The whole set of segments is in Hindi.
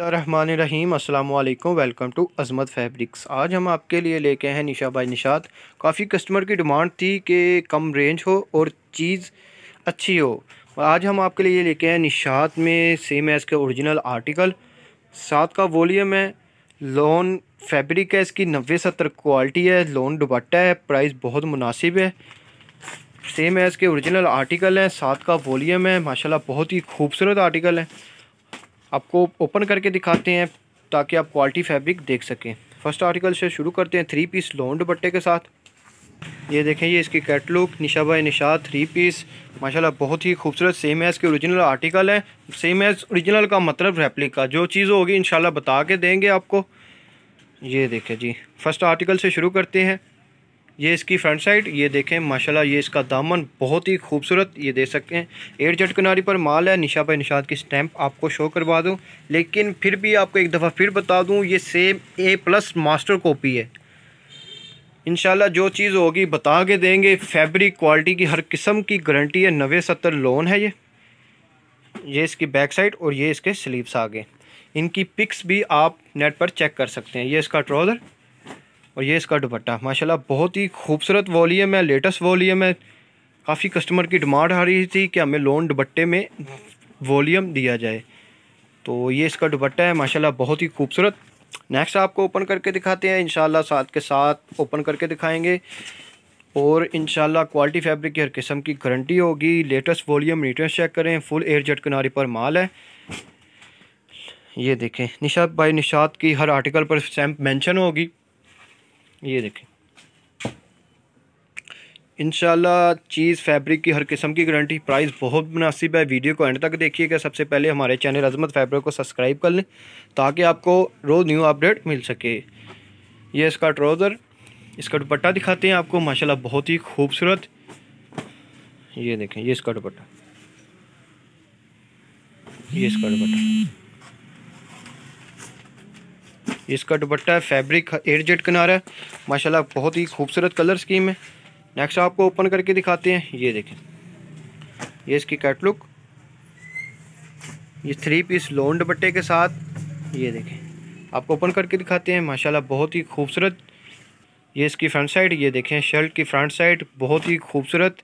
रहीम अस्सलाम वालेकुम वेलकम टू अजमत फैब्रिक्स आज हम आपके लिए लेके हैं निशा बाई निशात काफ़ी कस्टमर की डिमांड थी कि कम रेंज हो और चीज़ अच्छी हो आज हम आपके लिए लेके हैं निशात में सेम है के ओरिजिनल आर्टिकल साथ का वॉल्यूम है लोन फैब्रिक है इसकी नब्बे सत्तर क्वालिटी है लोन दुपट्टा है प्राइस बहुत मुनासिब है सेम एज़ के औरिजिनल आर्टिकल है साथ का वॉल्यूम है माशाला बहुत ही खूबसूरत आर्टिकल है आपको ओपन करके दिखाते हैं ताकि आप क्वालिटी फैब्रिक देख सकें फर्स्ट आर्टिकल से शुरू करते हैं थ्री पीस लोन दुपट्टे के साथ ये देखें ये इसकी catalogue Nisha Nishat three piece माशाल्लाह बहुत ही खूबसूरत सेम एज़ के ओरिजिनल आर्टिकल है सेम एज़ ओरिजिनल का मतलब रेप्लिका जो चीज़ होगी इन बता के देंगे आपको ये देखें जी फर्स्ट आर्टिकल से शुरू करते हैं ये इसकी फ्रंट साइड ये देखें माशाल्लाह ये इसका दामन बहुत ही खूबसूरत ये देख सकते हैं एट जट किनारी पर माल है निशा पर निशाद की स्टैंप आपको शो करवा दूँ लेकिन फिर भी आपको एक दफ़ा फिर बता दूँ ये same A plus master copy है इन जो चीज़ होगी बता के देंगे फैब्रिक क्वालिटी की हर किस्म की गारंटी है नवे सत्तर लोन है ये ये इसकी बैक साइड और ये इसके स्लीव्स आगे इनकी पिक्स भी आप नेट पर चेक कर सकते हैं ये इसका ट्राउज़र और ये इसका दुपट्टा माशाल्लाह बहुत ही खूबसूरत वॉलीम है लेटेस्ट वॉलीम है काफ़ी कस्टमर की डिमांड आ रही थी कि हमें लोन दुपट्टे में वॉलीम दिया जाए तो ये इसका दुपट्टा है माशाल्लाह बहुत ही खूबसूरत नेक्स्ट आपको ओपन करके दिखाते हैं इनशाला साथ के साथ ओपन करके दिखाएंगे और इंशाल्लाह क्वालिटी फैब्रिक की हर किस्म की गारंटी होगी लेटेस्ट वॉलीम रिटर्न चेक करें फुल एयर जट किनारे पर माल है ये देखें निशात भाई निशात की हर आर्टिकल पर स्टैम्प मेंशन होगी ये देखें इन चीज़ फैब्रिक की हर किस्म की गारंटी प्राइस बहुत मुनासिब है वीडियो को एंड तक देखिएगा सबसे पहले हमारे चैनल अजमत फैब्रिक को सब्सक्राइब कर लें ताकि आपको रोज़ न्यू अपडेट मिल सके ये इसका ट्राउज़र इसका दुपट्टा दिखाते हैं आपको माशाल्लाह बहुत ही खूबसूरत ये देखें ये इसका दुपट्टा ये इसका दुपट्टा इसका दुपट्टा है फैब्रिक एट जेड किनारा है माशाल्लाह बहुत ही खूबसूरत कलर स्कीम है नेक्स्ट आपको ओपन करके दिखाते हैं ये देखें ये इसकी कैटलुक ये थ्री पीस लोन दुपट्टे के साथ ये देखें आपको ओपन करके दिखाते हैं माशाल्लाह बहुत ही खूबसूरत ये इसकी फ्रंट साइड ये देखें शर्ट की फ्रंट साइड बहुत ही खूबसूरत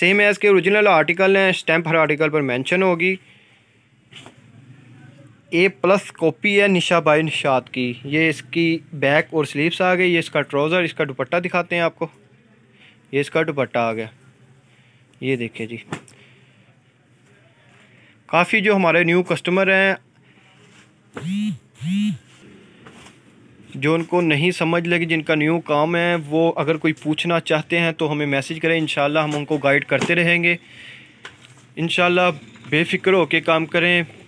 सेम है इसके ओरिजिनल आर्टिकल हैं स्टैंप हर आर्टिकल पर मेंशन होगी ए प्लस कॉपी है निशा बाई निशात की ये इसकी बैक और स्लीव्स आ गई ये इसका ट्राउज़र इसका दुपट्टा दिखाते हैं आपको ये इसका दुपट्टा आ गया ये देखिए जी काफ़ी जो हमारे न्यू कस्टमर हैं जो उनको नहीं समझ लगी जिनका न्यू काम है वो अगर कोई पूछना चाहते हैं तो हमें मैसेज करें इन हम उनको गाइड करते रहेंगे इन बेफ़िक्र होके काम करें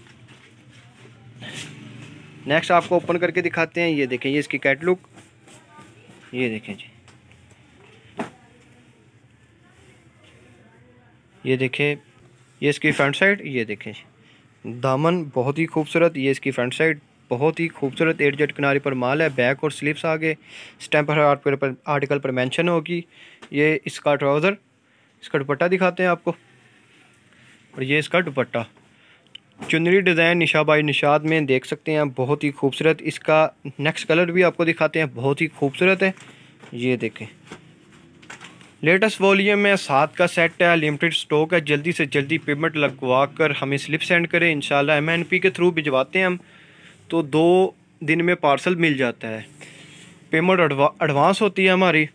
नेक्स्ट आपको ओपन करके दिखाते हैं ये देखें ये इसकी कैटलुक ये देखें जी ये देखें ये इसकी फ्रंट साइड ये देखें जी दामन बहुत ही खूबसूरत ये इसकी फ्रंट साइड बहुत ही खूबसूरत एट जेट किनारे पर माल है बैक और स्लीव्स आगे स्टैंप हर आर्टिकल पर आर्टिकल पर मेंशन होगी ये इसका ट्राउज़र इसका दुपट्टा दिखाते हैं आपको और ये इसका दुपट्टा चुनरी डिज़ाइन निशाबाई निशाद में देख सकते हैं आप बहुत ही खूबसूरत इसका नेक्स्ट कलर भी आपको दिखाते हैं बहुत ही खूबसूरत है ये देखें लेटेस्ट वॉल्यूम में सात का सेट है लिमिटेड स्टॉक है जल्दी से जल्दी पेमेंट लगवा कर हमें स्लिप सेंड करें इन एम एन पी के थ्रू भिजवाते हैं हम तो दो दिन में पार्सल मिल जाता है पेमेंट एडवांस होती है हमारी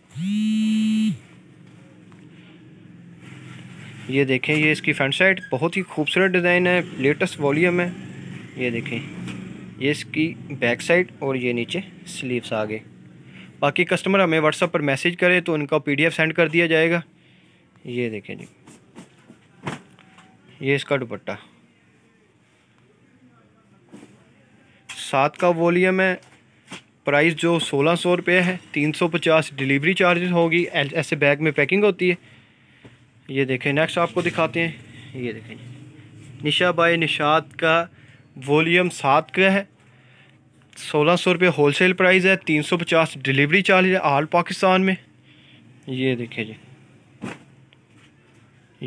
ये देखें ये इसकी फ्रंट साइड बहुत ही खूबसूरत डिज़ाइन है लेटेस्ट वॉल्यूम है ये देखें ये इसकी बैक साइड और ये नीचे स्लीव्स आ गए बाकी कस्टमर हमें व्हाट्सअप पर मैसेज करे तो उनका पीडीएफ सेंड कर दिया जाएगा ये देखें जी ये इसका दुपट्टा सात का वॉल्यूम है प्राइस जो सोलह सौ रुपये है तीन सौ पचास डिलीवरी चार्जेस होगी ऐसे बैग में पैकिंग होती है ये देखें नेक्स्ट आपको दिखाते हैं ये देखें निशा बाई निशात का वॉलीम सात का है सोलह सौ रुपये होल सेल प्राइज़ है तीन सौ पचास डिलीवरी चार्ज है आल पाकिस्तान में ये देखें जी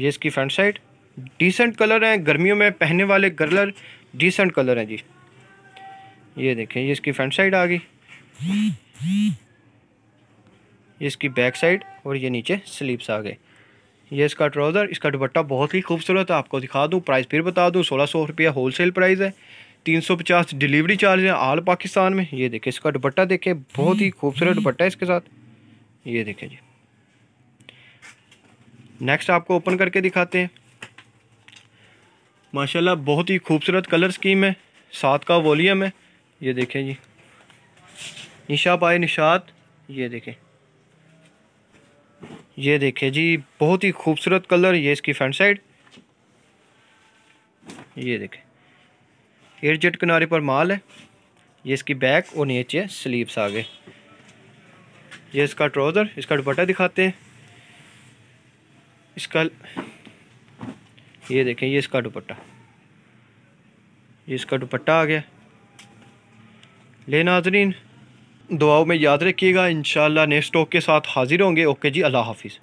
ये इसकी फ्रंट साइड डिसेंट कलर हैं गर्मियों में पहनने वाले कलर डिसेंट कलर हैं जी ये देखें ये इसकी फ्रंट साइड आ गई ये इसकी बैक साइड और ये नीचे स्लीप्स आ गए ये इसका ट्राउज़र इसका दुपट्टा बहुत ही खूबसूरत है आपको दिखा दूँ प्राइस फिर बता दूँ सोलह सौ रुपया होल सेल प्राइस है तीन सौ पचास डिलीवरी चार्ज है आल पाकिस्तान में ये देखें इसका दुपट्टा देखें बहुत ही खूबसूरत दुपट्टा है इसके साथ ये देखें जी नेक्स्ट आपको ओपन करके दिखाते हैं माशाल्लाह बहुत ही खूबसूरत कलर स्कीम है सात का वॉलीम है ये देखें जी निशा पाए निशात ये देखें ये देखिए जी बहुत ही खूबसूरत कलर ये इसकी फ्रंट साइड ये देखें एयर जेट किनारे पर माल है ये इसकी बैक और नीचे स्लीव्स आ गए ये इसका ट्राउज़र इसका दुपट्टा दिखाते हैं इसका ये देखें ये इसका दुपट्टा ये इसका दुपट्टा आ गया ले नाजरीन दुआओं में याद रखिएगा इन नेक्स्ट टॉक के साथ हाजिर होंगे ओके जी अल्लाह हाफिज़